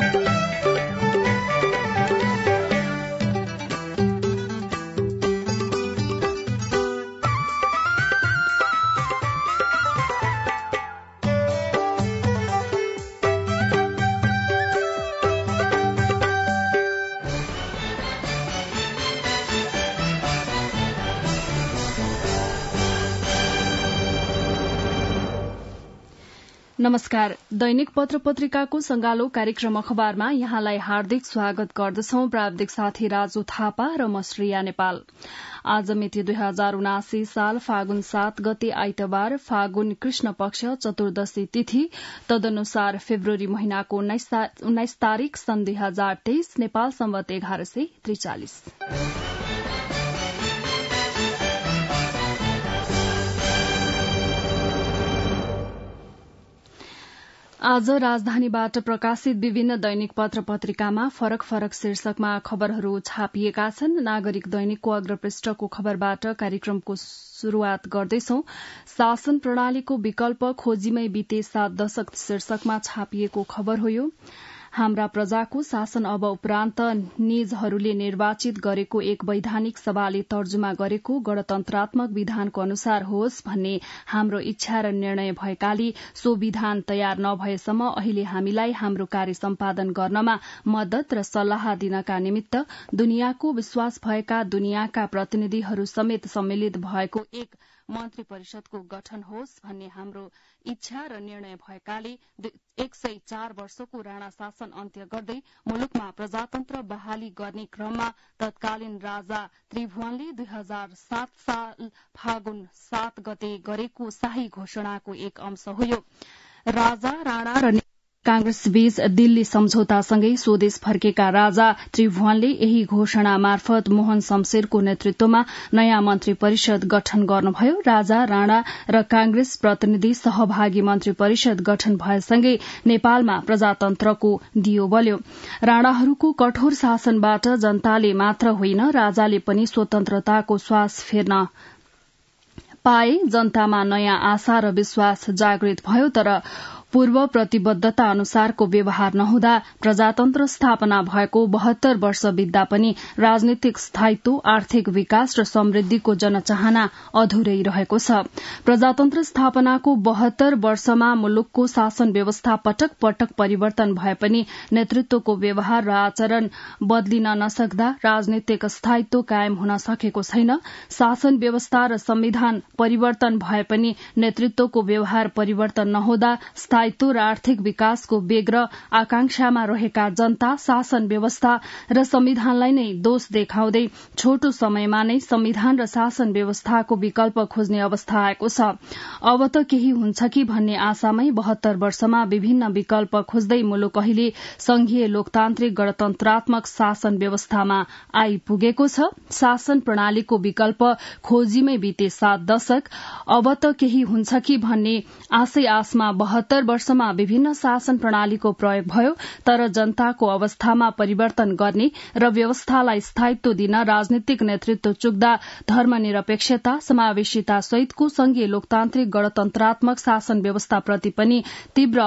you नमस्कार दैनिक पत्र पत्रिकाको संगालो कार्यक्रम अखबारमा यहाँलाई हार्दिक स्वागत गर्दछौ प्राविधिक साथी राजु थापा र म श्रिया नेपाल आज मिति दुई हजार उनासी साल फागुन सात गते आइतबार फागुन कृष्ण पक्ष चतुर्दशी तिथि तदनुसार फेब्रुअरी महिनाको उन्नाइस तारीक सन् दुई हजार तेइस नेपाल सम्वत एघार सय त्रिचालिस आज राजधानीबाट प्रकाशित विभिन्न दैनिक पत्र पत्रिकामा फरक फरक शीर्षकमा खबरहरू छापिएका छन् नागरिक दैनिकको अग्रपृष्ठको खबरबाट कार्यक्रमको शुरूआत गर्दैछौ शासन प्रणालीको विकल्प खोजीमै बिते सात दशक शीर्षकमा छापिएको खबर हो हाम्रा प्रजाको शासन अब उपरान्त निजहरूले निर्वाचित गरेको एक वैधानिक सभाले तर्जुमा गरेको गणतन्त्रात्मक विधानको अनुसार होस् भन्ने हाम्रो इच्छा र निर्णय भएकाले सो विधान तयार नभएसम्म अहिले हामीलाई हाम्रो कार्य सम्पादन गर्नमा मदत र सल्लाह दिनका निमित्त दुनियाँको विश्वास भएका दुनियाँका प्रतिनिधिहरू समेत सम्मिलित भएको एक मन्त्री परिषदको गठन होस् भन्ने हाम्रो इच्छा र निर्णय भएकाले एक सय चार वर्षको राणा शासन अन्त्य गर्दै मुलुकमा प्रजातन्त्र बहाली गर्ने क्रममा तत्कालीन राजा त्रिभुवनले दुई हजार सात साल फागुन सात गते गरेको शाही घोषणाको एक अंश हो यो राजा राणा र काँग्रेसबीच दिल्ली सम्झौतासँगै स्वदेश फर्केका राजा त्रिभुवनले यही घोषणा मार्फत मोहन शमशेरको नेतृत्वमा नयाँ मन्त्री परिषद गठन गर्नुभयो राजा राणा र कांग्रेस प्रतिनिधि सहभागी मन्त्री परिषद गठन भएसँगै नेपालमा प्रजातन्त्रको दियो बल्यो राणाहरूको कठोर शासनबाट जनताले मात्र होइन राजाले पनि स्वतन्त्रताको श्वास फेर्न पाए जनतामा नयाँ आशा र विश्वास जागृत भयो तर पूर्व प्रतिबद्धता अनुसारको व्यवहार नहुँदा प्रजातन्त्र स्थापना भएको बहत्तर वर्ष बित्दा पनि राजनीतिक स्थायित्व आर्थिक विकास र समृद्धिको जनचाहना अधुरै रहेको छ प्रजातन्त्र स्थापनाको बहत्तर वर्षमा मुलुकको शासन व्यवस्था पटक पटक परिवर्तन भए पनि नेतृत्वको व्यवहार र आचरण बदलिन नसक्दा राजनीतिक स्थायित्व कायम हुन सकेको छैन शासन व्यवस्था र संविधान परिवर्तन भए पनि नेतृत्वको व्यवहार परिवर्तन नहुँदा स्थायित्व र आर्थिक विकासको वेग र आकांक्षामा रहेका जनता शासन व्यवस्था र संविधानलाई नै दोष देखाउँदै छोटो समयमा नै संविधान र शासन व्यवस्थाको विकल्प खोज्ने अवस्था आएको छ अब त केही हुन्छ कि भन्ने आशामै बहत्तर वर्षमा विभिन्न विकल्प खोज्दै मुलुक अहिले संघीय लोकतान्त्रिक गणतन्त्रात्मक शासन व्यवस्थामा आइपुगेको छ शासन प्रणालीको विकल्प खोजीमै बिते सात दशक अब त केही हुन्छ कि भन्ने आशै आशमा बहत्तर वर्षमा विभिन्न शासन प्रणालीको प्रयोग भयो तर जनताको अवस्थामा परिवर्तन गर्ने र व्यवस्थालाई स्थायित्व दिन राजनीतिक नेतृत्व चुक्दा धर्मनिरपेक्षता समावेशिता सहितको संघीय लोकतान्त्रिक गणतन्त्रात्मक शासन व्यवस्थाप्रति पनि तीव्र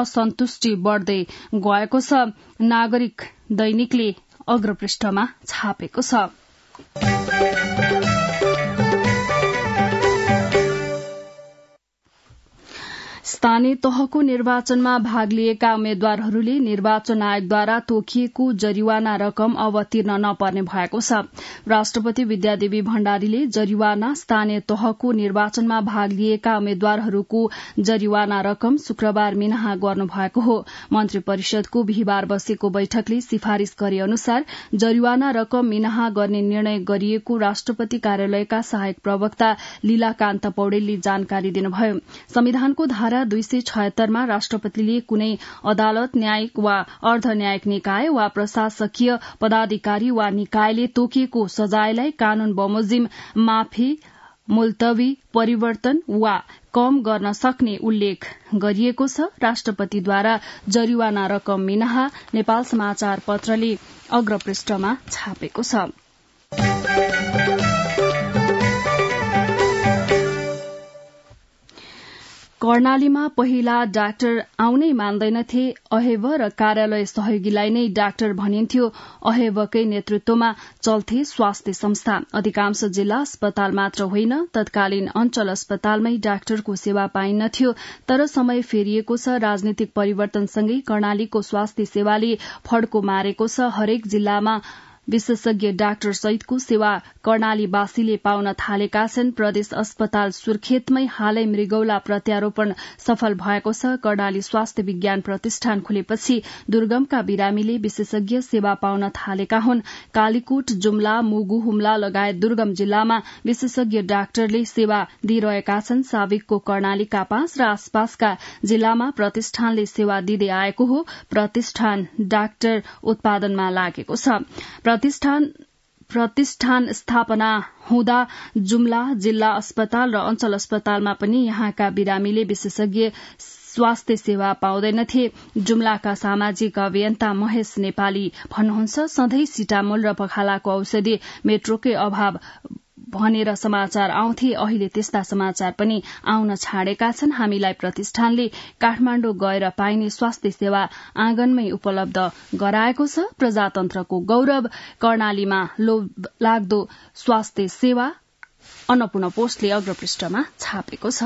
असन्तुष्टि बढ़दै गएको छ नागरिक दैनिकले अग्रपृष्ठमा छापेको छ स्थानीय तहको निर्वाचनमा भाग लिएका उम्मेद्वारहरूले निर्वाचन आयोगद्वारा तोकिएको जरिवाना रकम अब तिर्न नपर्ने भएको छ राष्ट्रपति विद्यादेवी भण्डारीले जरिवाना स्थानीय तहको निर्वाचनमा भाग लिएका उम्मेद्वारहरूको जरिवाना रकम शुक्रबार मिनाहा गर्नु भएको हो मन्त्री परिषदको बिहिबार बसेको बैठकले सिफारिश गरे अनुसार जरिवाना रकम मिनाहा गर्ने निर्णय गरिएको राष्ट्रपति कार्यालयका सहायक प्रवक्ता लीलाकान्त पौडेलले जानकारी दिनुभयो संविधानको धारा दुई सय छयत्तरमा राष्ट्रपतिले कुनै अदालत न्यायिक वा अर्ध न्यायिक निकाय वा प्रशासकीय पदाधिकारी वा निकायले तोकिएको सजायलाई कानून बमोजिम माफी मुल्तवी परिवर्तन वा कम गर्न सक्ने उल्लेख गरिएको छ राष्ट्रपतिद्वारा जरिवाना रकम मिनाहा नेपाल समाचार पत्रले अग्रपृष्ठमा छापेको छ कर्णालीमा पहिला डाक्टर आउनै मान्दैनथे अहेव र कार्यालय सहयोगीलाई नै डाक्टर भनिन्थ्यो अहेवकै नेतृत्वमा चल्थे स्वास्थ्य संस्था अधिकांश जिल्ला अस्पताल मात्र होइन तत्कालीन अञ्चल अस्पतालमै डाक्टरको सेवा पाइन्नथ्यो तर समय फेरिएको छ राजनीतिक परिवर्तनसँगै कर्णालीको स्वास्थ्य सेवाले फड्को मारेको छ हरेक जिल्लामा विशेषज्ञ डाक्टर सहितको सेवा कर्णालीवासीले पाउन थालेका छन् प्रदेश अस्पताल सुर्खेतमै हालै मृगौला प्रत्यारोपण सफल भएको छ कर्णाली स्वास्थ्य विज्ञान प्रतिष्ठान खुलेपछि दुर्गमका बिरामीले विशेषज्ञ सेवा पाउन थालेका हुन् कालीकोट जुम्ला मुगु हुम्ला लगायत दुर्गम जिल्लामा विशेषज्ञ डाक्टरले सेवा दिइरहेका छन् साविकको कर्णालीका पाँच र आसपासका जिल्लामा प्रतिष्ठानले सेवा दिँदै आएको हो प्रतिष्ठान डाक्टर उत्पादनमा लागेको छ प्रतिष्ठान प्रतिष्ठान स्थापना हुँदा जुम्ला जिल्ला अस्पताल र अञ्चल अस्पतालमा पनि यहाँका बिरामीले विशेषज्ञ स्वास्थ्य सेवा पाउँदैनथे जुम्लाका सामाजिक अभियन्ता महेश नेपाली भन्नुहुन्छ सधैँ सिटामोल र पखालाको औषधि मेट्रोकै अभाव भनेर समाचार आउँथे अहिले त्यस्ता समाचार पनि आउन छाडेका छन् हामीलाई प्रतिष्ठानले काठमाण्डु गएर पाइने स्वास्थ्य सेवा आँगनमै उपलब्ध गराएको छ प्रजातन्त्रको गौरव कर्णालीमा लाग्दो स्वास्थ्य सेवा अन्नपूर्ण पोस्टले अग्रपृष्ठमा छापेको छ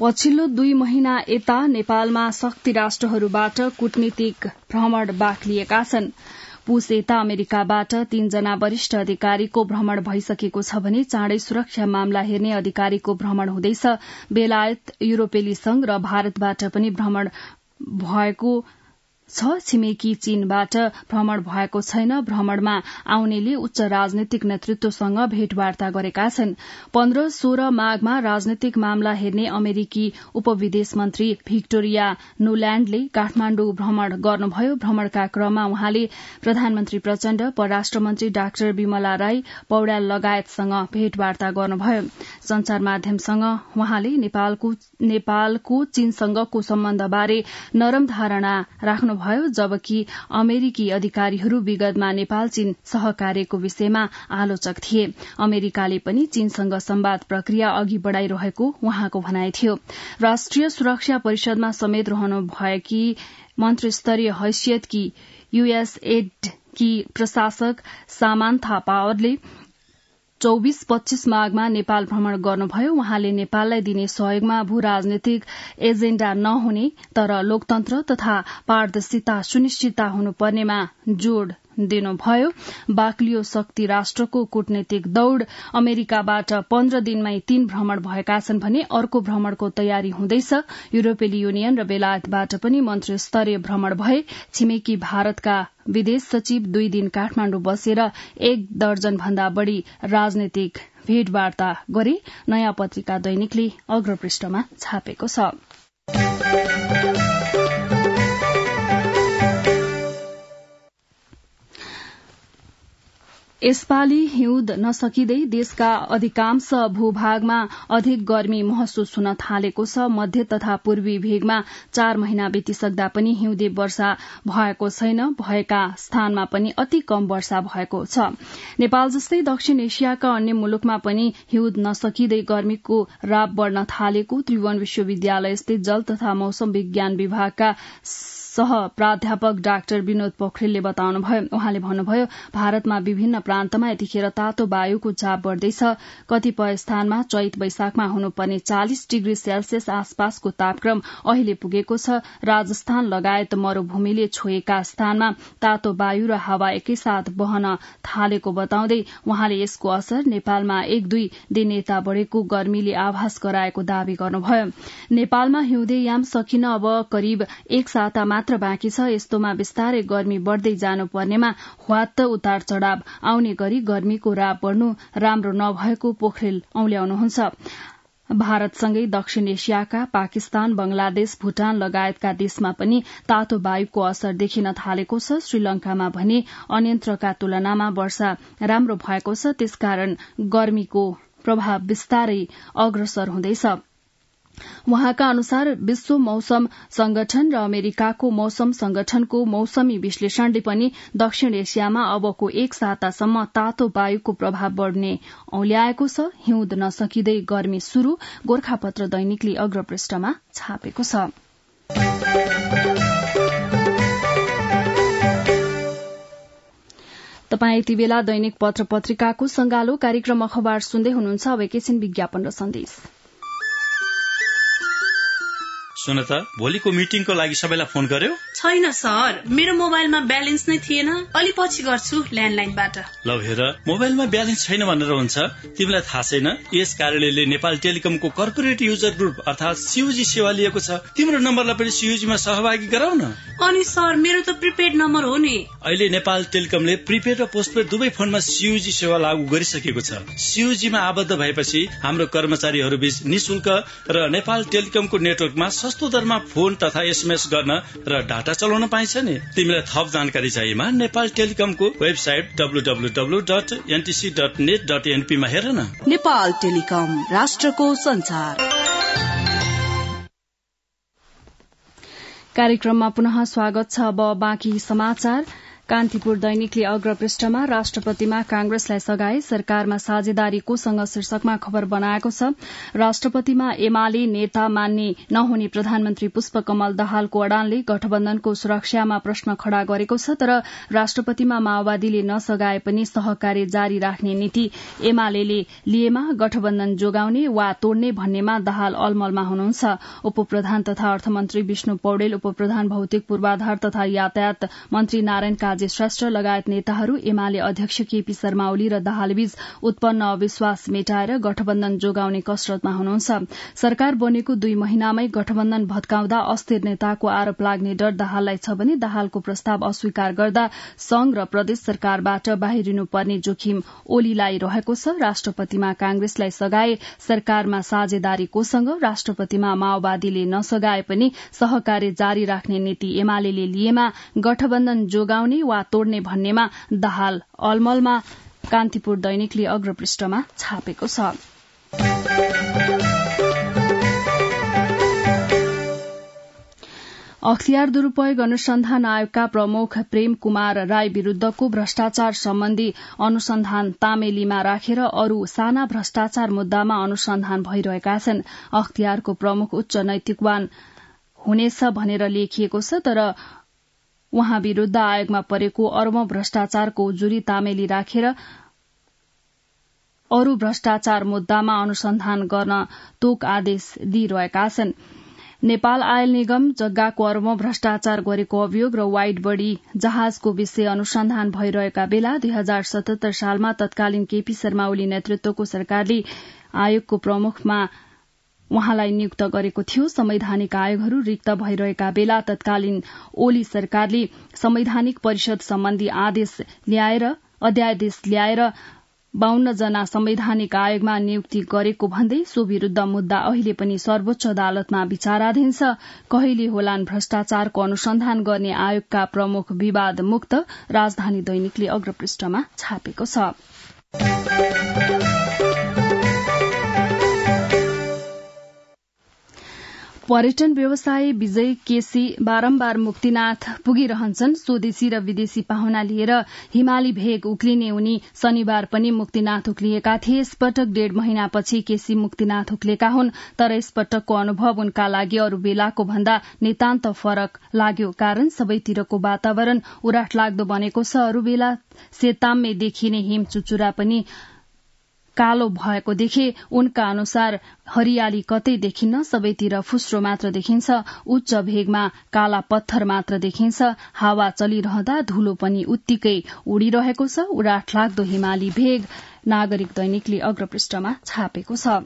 पछिल्लो दुई महिना यता नेपालमा शक्ति राष्ट्रहरूबाट कूटनीतिक भ्रमण बाक्लिएका छन् पुस यता अमेरिकाबाट तीनजना वरिष्ठ अधिकारीको भ्रमण भइसकेको छ भने चाँडै सुरक्षा मामला हेर्ने अधिकारीको भ्रमण हुँदैछ बेलायत युरोपेली संघ र भारतबाट पनि भ्रमण भएको छ छिमेकी चीनबाट भ्रमण भएको छैन भ्रमणमा आउनेले उच्च राजनैतिक नेतृत्वसँग भेटवार्ता गरेका छन् पन्ध्र सोह्र माघमा राजनैतिक मामला हेर्ने अमेरिकी उपविदेश मन्त्री भिक्टोरिया नुल्याण्डले काठमाण्डु भ्रमण गर्नुभयो भ्रमणका क्रममा उहाँले प्रधानमन्त्री प्रचण्ड परराष्ट्र मन्त्री डाक्टर विमला राई पौड्याल लगायतसँग भेटवार्ता गर्नुभयो संचार माध्यमसँग उहाँले नेपालको चीनसँगको सम्बन्धबारे नरम धारणा राख्नु भयो जबकि अमेरिकी अधिकारीहरू विगतमा नेपाल चीन सहकार्यको विषयमा आलोचक थिए अमेरिकाले पनि चीनसँग सम्वाद प्रक्रिया अघि बढ़ाइरहेको उहाँको भनाइ थियो राष्ट्रिय सुरक्षा परिषदमा समेत रहनु भएकी मन्त्रीस्तरीय हैसियतकी युएसएड कि प्रशासक सामान पावरले चौबीस पच्चीस माघमा नेपाल भ्रमण गर्नुभयो वहाँले नेपाललाई दिने सहयोगमा भू राजनीतिक एजेण्डा नहुने तर लोकतन्त्र तथा पारदर्शिता सुनिश्चितता हुनुपर्नेमा जोड़ दिनुभयो बाक्लियो शक्ति राष्ट्रको कूटनीतिक दौड़ अमेरिकाबाट पन्ध्र दिनमै तीन भ्रमण भएका छन् भने अर्को भ्रमणको तयारी हुँदैछ युरोपियन युनियन र बेलायतबाट पनि मन्त्री स्तरीय भ्रमण भए छिमेकी भारतका विदेश सचिव दुई दिन काठमाण्डु बसेर एक दर्जन भन्दा बढ़ी राजनैतिक भेटवार्ता गरी नयाँ पत्रिका दैनिकले अग्रपृष्ठमा छापेको छ यसपालि हिउँद नसकिँदै देशका अधिकांश भूभागमा अधिक गर्मी महसुस हुन थालेको छ मध्य तथा पूर्वी भेगमा चार महिना बितिसक्दा पनि हिउँदे वर्षा भएको छैन भएका स्थानमा पनि अति कम वर्षा भएको छ नेपाल जस्तै दक्षिण एसियाका अन्य मुलुकमा पनि हिउँद नसकिँदै गर्मीको राप बढ़न थालेको त्रिभुवन विश्वविद्यालय स्थित जल तथा मौसम विज्ञान विभागका सह प्राध्यापक डाक्टर विनोद पोखरेलले बताउनुभयो उहाँले भन्नुभयो भारतमा विभिन्न प्रान्तमा यतिखेर तातो वायुको चाप बढ़दैछ कतिपय स्थानमा चैत वैशाखमा हुनुपर्ने चालिस डिग्री सेल्सियस आसपासको तापक्रम अहिले पुगेको छ राजस्थान लगायत मरूभूमिले छोएका स्थानमा तातो वायु र हावा एकैसाथ बहन थालेको बताउँदै उहाँले यसको असर नेपालमा एक दुई दिन यता बढ़ेको गर्मीले आभास गराएको दावी गर्नुभयो नेपालमा हिउँदे याम सकिन अब करिब एक साता मात्र बाँकी छ यस्तोमा विस्तारै गर्मी बढ़दै जानु पर्नेमा ह्वात्त उतार चढ़ाव आउने गरी गर्मीको राप बढ़नु राम्रो नभएको पोखरेल औल्याउनुहुन्छ भारतसँगै दक्षिण एशियाका पाकिस्तान बंगलादेश भूटान लगायतका देशमा पनि तातो वायुको असर देखिन थालेको छ श्रीलंकामा भने अन्यन्त्रका तुलनामा वर्षा राम्रो भएको छ त्यसकारण गर्मीको प्रभाव विस्तारै अग्रसर हुँदैछ उहाँका अनुसार विश्व मौसम संगठन र अमेरिकाको मौसम संगठनको मौसमी विश्लेषणले पनि दक्षिण एसियामा अबको एक सातासम्म तातो वायुको प्रभाव बढ़ने औल्याएको छ हिउँद नसकिँदै गर्मी शुरू गोर्खापत्र दैनिकले अग्रपृष्ठमा छापेको छ तपाईँ यति बेला दैनिक पत्र पत्रिकाको संगालो कार्यक्रम अखबार सुन्दै हुनुहुन्छ अब एकैछिन विज्ञापन र सन्देश सुन त भोलिको मिटिङको लागि सबैलाई फोन गर्यो छैन सर मेरो मोबाइलमा ब्यालेन्स नै थिएन अलि पछि गर्छु ल्यान्डलाइनबाट ल हेर मोबाइलमा ब्यालेन्स छैन भनेर हुन्छ तिमीलाई थाहा छैन यस कार्यालयले नेपाल टेलिकमको कर्पोरेट युजर ग्रुप अर्थात् सियुजी सेवा लिएको छ तिम्रो नम्बरलाई पनि सियुजीमा सहभागी गराउन अनि सर मेरो त प्रिपेड नम्बर हो नि अहिले नेपाल टेलिकमले प्रिपेड र पोस्टपेड दुवै फोनमा सियुजी सेवा लागू गरिसकेको छ सियुजीमा आबद्ध भएपछि हाम्रो कर्मचारीहरू बीच निशुल्क र नेपाल टेलिकमको नेटवर्कमा सस्तो दरमा फोन तथा एसएमएस गर्न र डाटा खाता चलाउन पाइन्छ नि तिमीलाई थप जानकारी चाहिएमा नेपाल टेलिकमको website W dot NTC dot net dot एनपीमा हेर न नेपाल टेलिकम राष्ट्रको संसार कार्यक्रममा पुनः स्वागत छ अब बाँकी समाचार कान्तिपुर दैनिकले अग्रपृष्ठमा राष्ट्रपतिमा कांग्रेसलाई सघाए सरकारमा साझेदारी कोसँग शीर्षकमा खबर बनाएको छ राष्ट्रपतिमा एमाले नेता मान्ने नहुने प्रधानमन्त्री पुष्पकमल दाहालको अडानले गठबन्धनको सुरक्षामा प्रश्न खड़ा गरेको छ तर राष्ट्रपतिमा माओवादीले नसगाए पनि सहकार्य जारी राख्ने नीति एमाले लिएमा गठबन्धन जोगाउने वा तोड्ने भन्नेमा दहाल अलमलमा हुनुहुन्छ उपप्रधान तथा अर्थमन्त्री विष्णु पौडेल उपप्रधान भौतिक पूर्वाधार तथा यातायात मन्त्री नारायण राजे श्रेष्ठ लगायत नेताहरू एमाले अध्यक्ष केपी शर्मा ओली र दाहालबीच उत्पन्न अविश्वास मेटाएर गठबन्धन जोगाउने कसरतमा हुनुहुन्छ सरकार बनेको दुई महिनामै गठबन्धन भत्काउँदा अस्थिर नेताको आरोप लाग्ने डर दाहाललाई छ भने दाहालको प्रस्ताव अस्वीकार गर्दा संघ र प्रदेश सरकारबाट बाहिरिनुपर्ने जोखिम ओलीलाई रहेको छ राष्ट्रपतिमा कांग्रेसलाई सघाए सरकारमा साझेदारी कोसँग राष्ट्रपतिमा माओवादीले नसगाए पनि सहकार्य जारी राख्ने नीति एमाले लिएमा गठबन्धन जोगाउने वा तोड्ने भन्नेमा दहाल अलमलमा कान्तिपुर दैनिकले अग्रपृष्ठमा छापेको छ अख्तियार दुरूपयोग अनुसन्धान आयोगका प्रमुख प्रेम कुमार राई विरूद्धको भ्रष्टाचार सम्बन्धी अनुसन्धान तामेलीमा राखेर अरू साना भ्रष्टाचार मुद्दामा अनुसन्धान भइरहेका छन् अख्तियारको प्रमुख उच्च नैतिकवान हुनेछ भनेर लेखिएको छ तर उहाँ विरूद्ध आयोगमा परेको अर्म भ्रष्टाचारको उजुरी तामेली राखेर अरू भ्रष्टाचार मुद्दामा अनुसन्धान गर्न तोक आदेश दिइरहेका छन् नेपाल आयल निगम जग्गाको अर्म भ्रष्टाचार गरेको अभियोग र वाइट बडी जहाजको विषय अनुसन्धान भइरहेका बेला दुई हजार सतहत्तर सालमा तत्कालीन केपी शर्मा ओली नेतृत्वको सरकारले आयोगको प्रमुखमा उहाँलाई नियुक्त गरेको थियो संवैधानिक आयोगहरू रिक्त भइरहेका बेला तत्कालीन ओली सरकारले संवैधानिक परिषद सम्बन्धी आदेश ल्याएर अध्यादेश ल्याएर बाहन्न जना संवैधानिक आयोगमा नियुक्ति गरेको भन्दै सो विरूद्ध मुद्दा अहिले पनि सर्वोच्च अदालतमा विचाराधीन छ कहिले होलान भ्रष्टाचारको अनुसन्धान गर्ने आयोगका प्रमुख विवाद मुक्त राजधानी दैनिकले अग्रपृष्ठमा छापेको छ पर्यटन व्यवसायी विजय केसी बारम्बार मुक्तिनाथ पुगिरहन्छन् स्वदेशी र विदेशी पाहुना लिएर हिमाली भेग उक्लिने उनी शनिबार पनि मुक्तिनाथ उक्लिएका थिए यसपटक डेढ़ महिनापछि केसी मुक्तिनाथ उक्लेका हुन् तर यसपटकको अनुभव उनका लागि अरू बेलाको भन्दा नितान्त फरक लाग्यो कारण सबैतिरको वातावरण उराट लाग्दो बनेको छ अरू बेला सेताम्मे देखिने हिम चुचुरा पनि कालो भएको देखे उनका अनुसार हरियाली कतै देखिन्न सबैतिर फुस्रो मात्र देखिन्छ उच्च भेगमा काला पत्थर मात्र देखिन्छ हावा चलिरहँदा धूलो पनि उत्तिकै उडिरहेको छ उडाठ लाग्दो हिमाली भेग नागरिक दैनिकले अग्रपृष्ठमा छापेको छ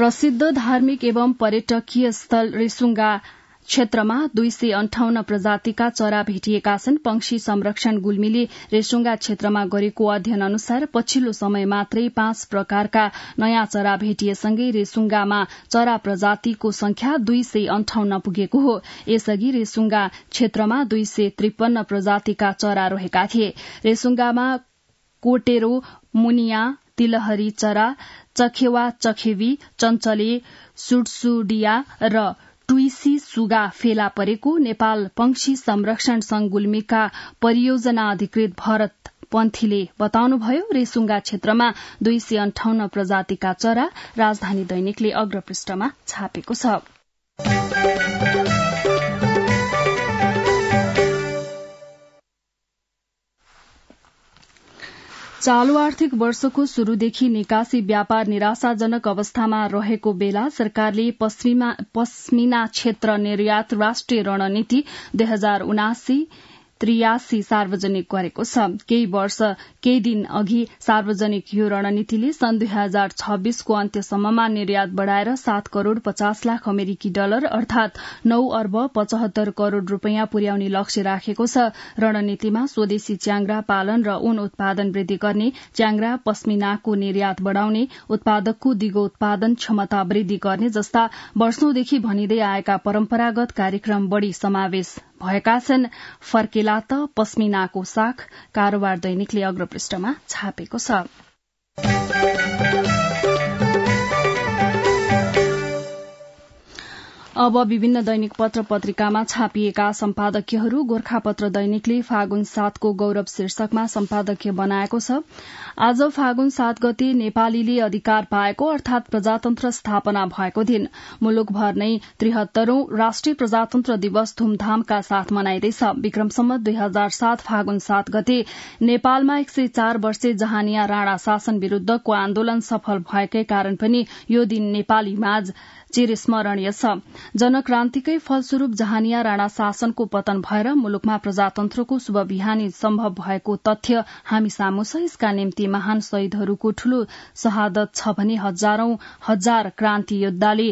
प्रसिद्ध धार्मिक एवं पर्यटकीय स्थल रिसुङ्गा क्षेत्रमा दुई सय अन्ठाउन्न प्रजातिका चरा भेटिएका छन् पंक्षी संरक्षण गुल्मीले रेसुङ्गा क्षेत्रमा गरेको अध्ययन अनुसार पछिल्लो समय मात्रै पाँच प्रकारका नयाँ चरा भेटिएसँगै रेसुङ्गामा चरा प्रजातिको संख्या दुई सय अन्ठाउन्न पुगेको हो यसअघि रेसुङ्गा क्षेत्रमा दुई सय त्रिपन्न प्रजातिका चरा रहेका थिए रेसुङ्गामा कोटेरो मुनिया तिलहरी चरा चखेवा चखेवी चञ्चले सुडसुडिया र टुइसी सुगा फेला परेको नेपाल पंक्षी संरक्षण संघ गुल्मीका परियोजना अधिकृत भरत पन्थीले बताउनुभयो रेसुङ्गा क्षेत्रमा दुई सय अन्ठाउन्न प्रजातिका चरा राजधानी दैनिकले अग्रपृष्ठमा छापेको छ चालु आर्थिक वर्षको शुरूदेखि निकासी व्यापार निराशाजनक अवस्थामा रहेको बेला सरकारले पश्चिमा क्षेत्र निर्यात राष्ट्रिय रणनीति दुई हजार उनासी त्रियासी सार्वजनिक गरेको छ केही वर्ष केही दिन अघि सार्वजनिक यो रणनीतिले सन् दुई हजार छब्बीसको अन्त्यसम्ममा निर्यात बढ़ाएर सात करोड़ पचास लाख अमेरिकी डलर अर्थात नौ अर्ब पचहत्तर करोड़ रूपियाँ पुर्याउने लक्ष्य राखेको छ रणनीतिमा स्वदेशी च्याङ्रा पालन र ऊन उत्पादन वृद्धि गर्ने च्याङ्रा पश्मिनाको निर्यात बढ़ाउने उत्पादकको दिगो उत्पादन क्षमता वृद्धि गर्ने जस्ता वर्षौंदेखि भनिँदै आएका परम्परागत कार्यक्रम बढ़ी समावेश भएका छन् फर्केला त पस्मिनाको साख कारोबार दैनिकले अग्रपृष्ठमा छापेको छ अब विभिन्न दैनिक पत्र पत्रिकामा छापिएका सम्पादकीयहरू गोर्खापत्र दैनिकले फागुन सातको गौरव शीर्षकमा सम्पादकीय बनाएको छ आज फागुन सात गते नेपालीले अधिकार पाएको अर्थात प्रजातन्त्र स्थापना भएको दिन मुलुकभर नै त्रिहत्तरौं राष्ट्रिय प्रजातन्त्र दिवस धूमधामका साथ मनाइँदैछ विक्रमसम्म दुई हजार सात फागुन सात गते नेपालमा एक सय चार वर्षे जहानिया राणा शासन विरूद्धको आन्दोलन सफल भएकै कारण पनि यो दिन नेपालीमाझ चिरस्मरणीय छ जनक्रान्तिकै फलस्वरूप जहानिया राणा शासनको पतन भएर मुलुकमा प्रजातन्त्रको शुभ बिहानी सम्भव भएको तथ्य हामी सामु छ यसका निम्ति महान शहीदहरूको ठूलो शहादत छ भने हजारौं हजार क्रान्ति योद्धाले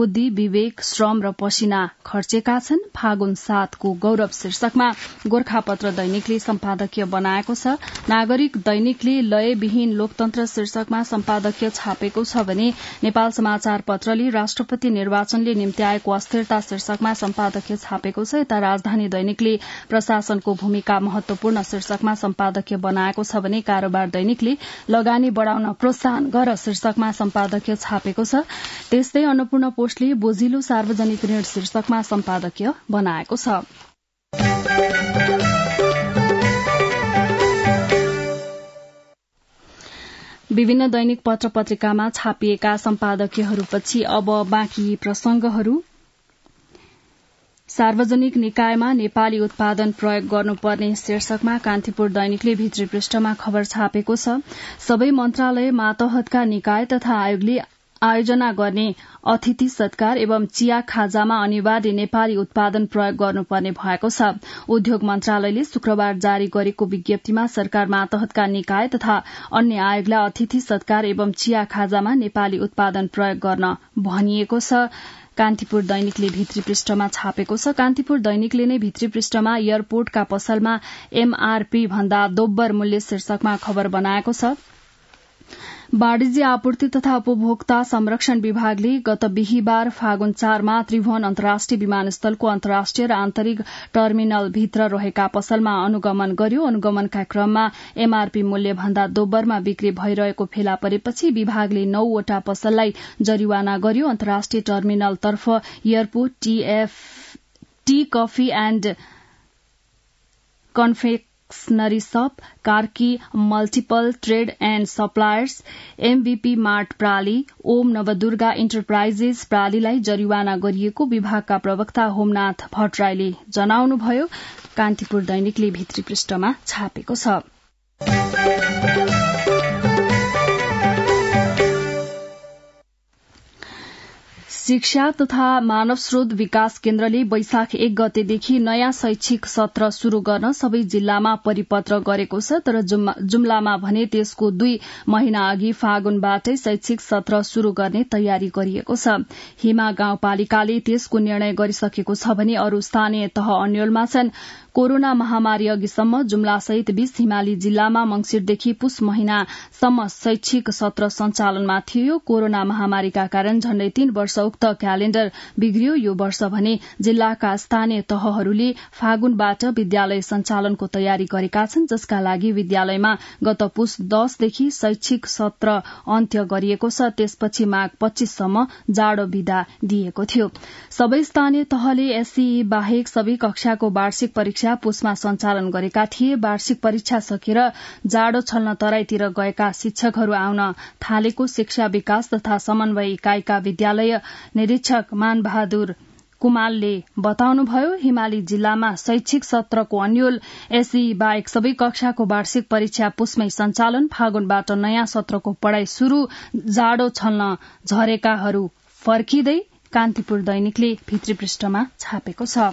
बुद्धि विवेक श्रम र पसिना खर्चेका छन् फागुन सातको गौरव शीर्षकमा गोर्खापत्र दैनिकले सम्पादकीय बनाएको छ नागरिक दैनिकले लयविहीन लोकतन्त्र शीर्षकमा सम्पादकीय छापेको छ भने नेपाल समाचार पत्रले राष्ट्र राष्ट्रपति निर्वाचनले निम्ति आएको अस्थिरता शीर्षकमा सम्पादकीय छापेको छ यता राजधानी दैनिकले प्रशासनको भूमिका महत्वपूर्ण शीर्षकमा सम्पादकीय बनाएको छ भने कारोबार दैनिकले लगानी बढ़ाउन प्रोत्साहन गर शीर्षकमा सम्पादकीय छापेको छ त्यस्तै अन्नपूर्ण पोस्टले बोझिलो सार्वजनिक ऋण शीर्षकमा सम्पादकीय बनाएको छ विभिन्न दैनिक पत्र पत्रिकामा छापिएका सम्पादकीयहरूपछि अब बाँकी प्रसंगहरू सार्वजनिक निकायमा नेपाली उत्पादन प्रयोग गर्नुपर्ने शीर्षकमा कान्तिपुर दैनिकले भित्री पृष्ठमा खबर छापेको छ सबै मन्त्रालय मातहतका निकाय तथा आयोगले आयोजना गर्ने अतिथि सत्कार एवं चिया खाजामा अनिवार्य नेपाली उत्पादन प्रयोग गर्नुपर्ने भएको छ उद्योग मन्त्रालयले शुक्रबार जारी गरेको विज्ञप्तिमा सरकार मातहतका निकाय तथा अन्य आयोगलाई अतिथि सत्कार एवं चिया खाजामा नेपाली उत्पादन प्रयोग गर्न भनिएको छ कान्तिपुर दैनिकले भित्री पृष्ठमा छापेको छ कान्तिपुर दैनिकले नै भित्री पृष्ठमा एयरपोर्टका पसलमा एमआरपी भन्दा दोब्बर मूल्य शीर्षकमा खबर बनाएको छ वाणिज्य आपूर्ति तथा उपभोक्ता संरक्षण विभागले गत बिहिबार फागुन चारमा त्रिभुवन अन्तर्राष्ट्रिय विमानस्थलको अन्तर्राष्ट्रिय र आन्तरिक टर्मिनलभित्र रहेका पसलमा अनुगमन गर्यो अनुगमनका क्रममा एमआरपी मूल्य भन्दा दोब्बरमा बिक्री भइरहेको फेला परेपछि विभागले नौवटा पसललाई जरिवाना गर्यो अन्तर्राष्ट्रिय टर्मिनलतर्फ airport tea coffee and confect stationery shop Karki multiple trade and suppliers MBP mart प्राली ओम नवदुर्गा इन्टरप्राइजेस प्रालीलाई जरिवाना गरिएको विभागका प्रवक्ता होमनाथ भट्टराईले जनाउनुभयो कान्तिपुर दैनिकले भित्री पृष्ठमा छापेको छ शिक्षा तथा मानव स्रोत विकास केन्द्रले वैशाख एक गतेदेखि नयाँ शैक्षिक सत्र शुरू गर्न सबै जिल्लामा परिपत्र गरेको छ तर जुम्लामा भने त्यसको दुई महिना अघि फागुनबाटै शैक्षिक सत्र शुरू गर्ने तयारी गरिएको छ हिमा गाउँपालिकाले त्यसको निर्णय गरिसकेको छ भने अरू स्थानीय तह अन्यलमा छन् कोरोना महामारी अघिसम्म सहित बीस हिमाली जिल्लामा मंगिरदेखि पुष महिनासम्म शैक्षिक सत्र सञ्चालनमा थियो कोरोना महामारीका कारण झण्डै तीन वर्ष उक्त क्यालेण्डर बिग्रियो यो वर्ष भने जिल्लाका स्थानीय तहहरूले फागुनबाट विद्यालय सञ्चालनको तयारी गरेका छन् जसका लागि विद्यालयमा गत पुष दशदेखि शैक्षिक सत्र अन्त्य गरिएको छ त्यसपछि माघ पच्चीससम्म जाडो विदा दिएको थियो सबै स्थानीय तहले एससीई बाहेक सबै कक्षाको वार्षिक परीक्षा पुषमा सञ्चालन गरेका थिए वार्षिक परीक्षा सकेर जाडो छल्न तराईतिर गएका शिक्षकहरू आउन थालेको शिक्षा विकास तथा समन्वय इकाइका विद्यालय निरीक्षक बहादुर कुमालले बताउनुभयो हिमाली जिल्लामा शैक्षिक सत्रको अन्यल एसई बाहेक सबै कक्षाको वार्षिक परीक्षा पुसमै सञ्चालन फागुनबाट नयाँ सत्रको पढ़ाई शुरू जाडो छल्न झरेकाहरू फर्किँदै कान्तिपुर दैनिकले भित्री पृष्ठमा छापेको छ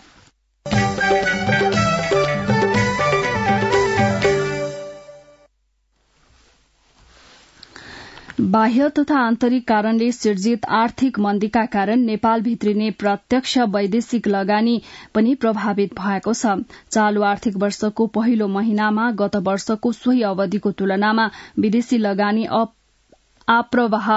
बाह्य तथा आन्तरिक कारणले सिर्जित आर्थिक मन्दीका कारण नेपाल भित्रिने प्रत्यक्ष वैदेशिक लगानी पनि प्रभावित भएको छ चालू आर्थिक वर्षको पहिलो महिनामा गत वर्षको सोही अवधिको तुलनामा विदेशी लगानी अप आप्रवाह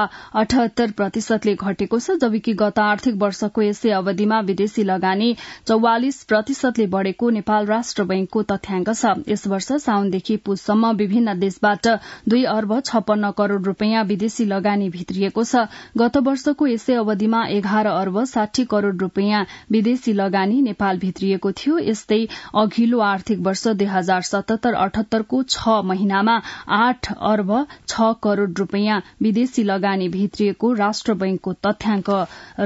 अठहत्तर प्रतिशतले घटेको छ जबकि गत आर्थिक वर्षको यसै अवधिमा विदेशी लगानी चौवालिस प्रतिशतले बढ़ेको नेपाल राष्ट्र बैंकको तथ्याङ्क छ यस वर्ष साउनदेखि पुसम्म विभिन्न देशबाट दुई अर्ब छप्पन्न करोड़ रूपियाँ विदेशी लगानी भित्रिएको छ गत वर्षको यसै अवधिमा एघार अर्ब साठी करोड़ रूपियाँ विदेशी लगानी नेपाल भित्रिएको थियो यस्तै अघिल्लो आर्थिक वर्ष दुई हजार सतहत्तर अठहत्तरको छ महिनामा आठ अर्ब छ करोड़ रूपियाँ विदेशी लगानी भित्रिएको राष्ट्र बैंकको तथ्याङ्क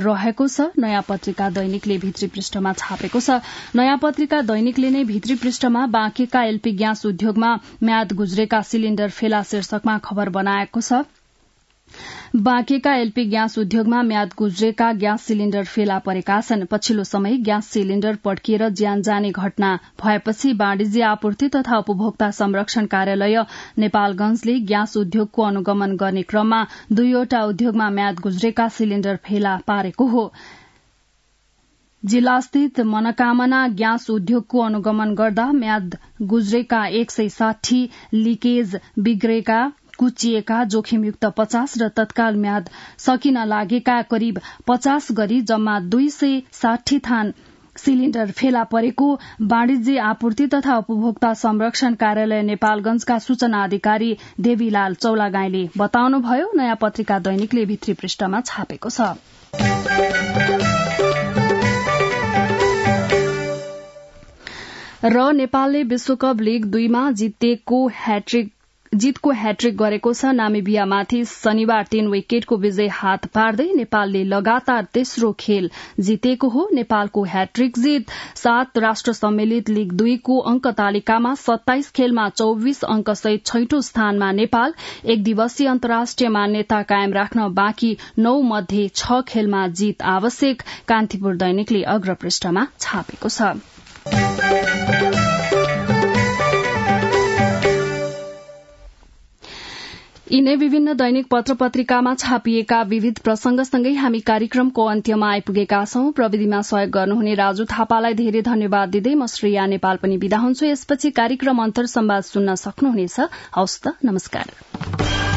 रहेको छ नयाँ पत्रिका दैनिकले भित्री पृष्ठमा छापेको छ नयाँ पत्रिका दैनिकले नै भित्री पृष्ठमा बाँकेका एलपी ग्यास उद्योगमा म्याद गुज्रेका सिलिण्डर फेला शीर्षकमा खबर बनाएको छ बाँकेका एलपी ग्यास उद्योगमा म्याद गुज्रेका ग्यास सिलिण्डर फेला परेका छन् पछिल्लो समय ग्यास सिलिण्डर पड्किएर ज्यान जाने घटना भएपछि वाणिज्य आपूर्ति तथा उपभोक्ता संरक्षण कार्यालय नेपालगंजले ग्यास उद्योगको अनुगमन गर्ने क्रममा दुईवटा उद्योगमा म्याद गुज्रेका सिलिण्डर फेला पारेको हो जिल्लास्थित मनकामना ग्यास उद्योगको अनुगमन गर्दा म्याद गुज्रेका एक सय साठी लिकेज बिग्रेका कुचिएका जोखिमयुक्त पचास र तत्काल म्याद सकिन लागेका करिब पचास गरी जम्मा दुई सय साठी थान सिलिण्डर फेला परेको वाणिज्य आपूर्ति तथा उपभोक्ता संरक्षण कार्यालय नेपालगंजका सूचना अधिकारी देवीलाल चौलागाईले बताउनुभयो नयाँ पत्रिका दैनिकले भित्री पृष्ठमा छापेको छ र नेपालले विश्वकप लीग दुईमा जितेको ह्याट्रिक जीतको ह्याट्रिक गरेको छ नामिबियामाथि शनिबार तीन विकेटको विजय हात पार्दै नेपालले लगातार तेस्रो खेल जितेको हो नेपालको ह्याट्रिक जित सात राष्ट्र सम्मेलित लीग दुईको अंक तालिकामा सत्ताइस खेलमा चौविस अंकसहित छैटौं स्थानमा नेपाल एक दिवसीय अन्तर्राष्ट्रिय मान्यता कायम राख्न बाँकी नौ मध्ये छ खेलमा जीत आवश्यक कान्तिपुर दैनिकले अग्रपृष्ठमा छापेको छ यिनै विभिन्न दैनिक पत्र पत्रिकामा छापिएका विविध प्रसंगसँगै हामी कार्यक्रमको अन्त्यमा आइपुगेका छौं प्रविधिमा सहयोग गर्नुहुने राजु थापालाई धेरै धन्यवाद दिँदै म श्रेया नेपाल पनि विदा हुन्छु यसपछि कार्यक्रम अन्तर सम्वाद सुन्न सक्नुहुनेछ हवस् नमस्कार